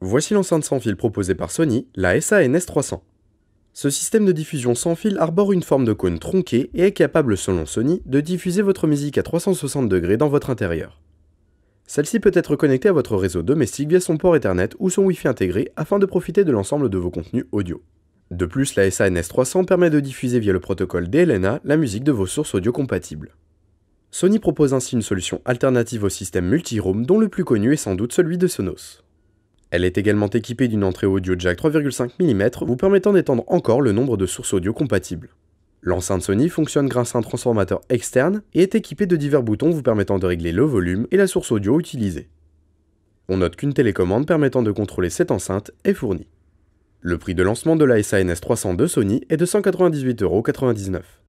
Voici l'enceinte sans fil proposée par Sony, la SANS300. Ce système de diffusion sans fil arbore une forme de cône tronquée et est capable, selon Sony, de diffuser votre musique à 360 degrés dans votre intérieur. Celle-ci peut être connectée à votre réseau domestique via son port Ethernet ou son Wi-Fi intégré afin de profiter de l'ensemble de vos contenus audio. De plus, la SANS300 permet de diffuser via le protocole DLNA la musique de vos sources audio compatibles. Sony propose ainsi une solution alternative au système multi dont le plus connu est sans doute celui de Sonos. Elle est également équipée d'une entrée audio jack 3,5 mm vous permettant d'étendre encore le nombre de sources audio compatibles. L'enceinte Sony fonctionne grâce à un transformateur externe et est équipée de divers boutons vous permettant de régler le volume et la source audio utilisée. On note qu'une télécommande permettant de contrôler cette enceinte est fournie. Le prix de lancement de la SANS de Sony est de 198,99€.